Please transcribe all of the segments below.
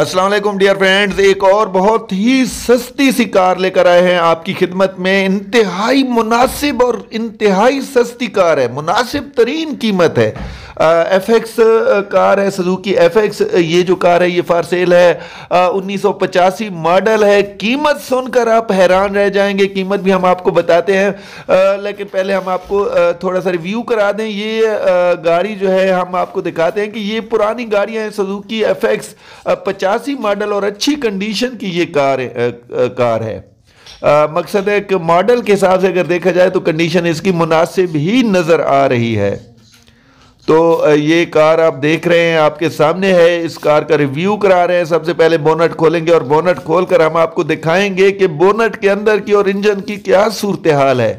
Aslam dear friends एक और बहुत ही सस्ती सी कार लेकर आए हैं आपकी खिदमत में इंतहाई मुनासिब और इंतहाई सस्ती कार है मुनासिब तरीन कीमत है एफ एक्स कार है सुजुकी एफ एक्स ये जो कार है ये फार सेल है उन्नीस सौ पचासी मॉडल है कीमत सुनकर आप हैरान रह जाएंगे कीमत भी हम आपको बताते हैं लेकिन पहले हम आपको थोड़ा सा रिव्यू करा दें ये गाड़ी जो है हम आपको दिखाते हैं कि ये पुरानी गाड़ियाँ हैं सुजुकी एफ एक्स पचासी मॉडल और अच्छी कंडीशन की ये कार कार है आ, मकसद है कि मॉडल के हिसाब से अगर देखा जाए तो कंडीशन इसकी मुनासिब ही नज़र आ रही है तो ये कार आप देख रहे हैं आपके सामने है इस कार का रिव्यू करा रहे हैं सबसे पहले बोनट खोलेंगे और बोनट खोलकर हम आपको दिखाएंगे कि बोनट के अंदर की और इंजन की क्या सूरत हाल है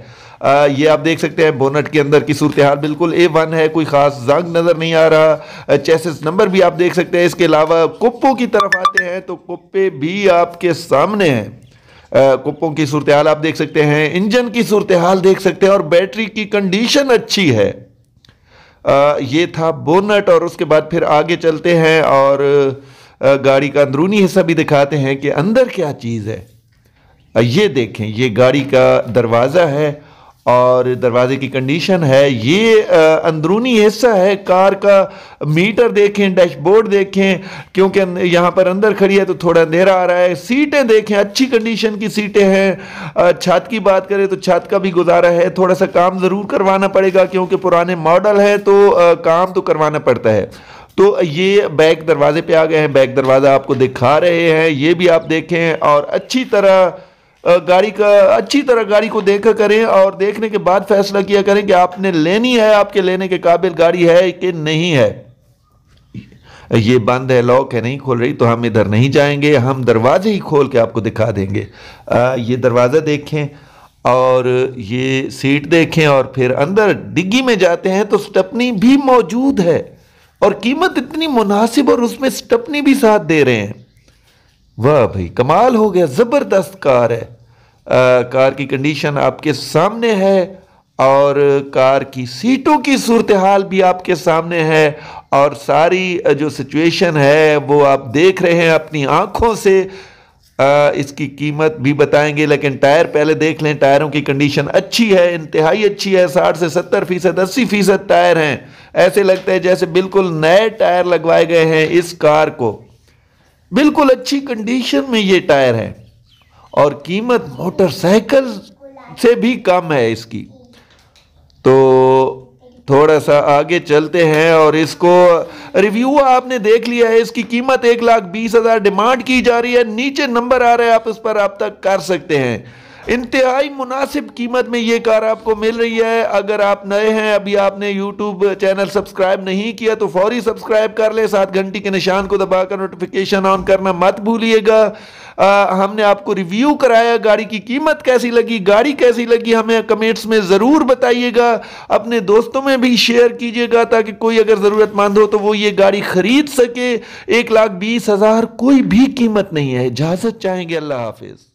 आ, ये आप देख सकते हैं बोनट के अंदर की सूरत हाल बिल्कुल ए वन है कोई ख़ास जंग नज़र नहीं आ रहा चेसिस नंबर भी आप देख सकते हैं इसके अलावा कुप्पों की तरफ आते हैं तो कुप्पे भी आपके सामने हैं कुप्पों की सूरत हाल आप देख सकते हैं इंजन की सूरत हाल देख सकते हैं और बैटरी की कंडीशन अच्छी है ये था बोनट और उसके बाद फिर आगे चलते हैं और गाड़ी का अंदरूनी हिस्सा भी दिखाते हैं कि अंदर क्या चीज़ है ये देखें ये गाड़ी का दरवाज़ा है और दरवाजे की कंडीशन है ये अंदरूनी हिस्सा है कार का मीटर देखें डैशबोर्ड देखें क्योंकि अं, यहाँ पर अंदर खड़ी है तो थोड़ा अंधेरा आ रहा है सीटें देखें अच्छी कंडीशन की सीटें हैं छत की बात करें तो छत का भी गुजारा है थोड़ा सा काम ज़रूर करवाना पड़ेगा क्योंकि पुराने मॉडल है तो काम तो करवाना पड़ता है तो ये बैक दरवाजे पर आ गए हैं बैक दरवाज़ा आपको दिखा रहे हैं ये भी आप देखें और अच्छी तरह गाड़ी का अच्छी तरह गाड़ी को देखा करें और देखने के बाद फैसला किया करें कि आपने लेनी है आपके लेने के काबिल गाड़ी है कि नहीं है ये बंद है लॉक है नहीं खोल रही तो हम इधर नहीं जाएंगे हम दरवाजे ही खोल के आपको दिखा देंगे आ, ये दरवाज़ा देखें और ये सीट देखें और फिर अंदर डिग्गी में जाते हैं तो स्टपनी भी मौजूद है और कीमत इतनी मुनासिब और उसमें स्टपनी भी साथ दे रहे हैं वाह भाई कमाल हो गया ज़बरदस्त कार है आ, कार की कंडीशन आपके सामने है और कार की सीटों की सूरत हाल भी आपके सामने है और सारी जो सिचुएशन है वो आप देख रहे हैं अपनी आँखों से आ, इसकी कीमत भी बताएंगे लेकिन टायर पहले देख लें टायरों की कंडीशन अच्छी है इंतहाई अच्छी है साठ से सत्तर फीसद अस्सी फीसद टायर हैं ऐसे लगता है जैसे बिल्कुल नए टायर लगवाए गए हैं इस कार को बिल्कुल अच्छी कंडीशन में ये टायर है और कीमत मोटरसाइकिल से भी कम है इसकी तो थोड़ा सा आगे चलते हैं और इसको रिव्यू आपने देख लिया है इसकी कीमत एक लाख बीस हज़ार डिमांड की जा रही है नीचे नंबर आ रहा है आप इस पर आप तक कर सकते हैं इंतहाई मुनासिब कीमत में ये कार आपको मिल रही है अगर आप नए हैं अभी आपने यूट्यूब चैनल सब्सक्राइब नहीं किया तो फौरी सब्सक्राइब कर ले सात घंटी के निशान को दबाकर नोटिफिकेशन ऑन करना मत भूलिएगा हमने आपको रिव्यू कराया गाड़ी की कीमत कैसी लगी गाड़ी कैसी लगी हमें कमेंट्स में ज़रूर बताइएगा अपने दोस्तों में भी शेयर कीजिएगा ताकि कोई अगर ज़रूरतमंद हो तो वो ये गाड़ी ख़रीद सके एक लाख बीस हज़ार कोई भी कीमत नहीं है इजाज़त चाहेंगे अल्लाह हाफिज़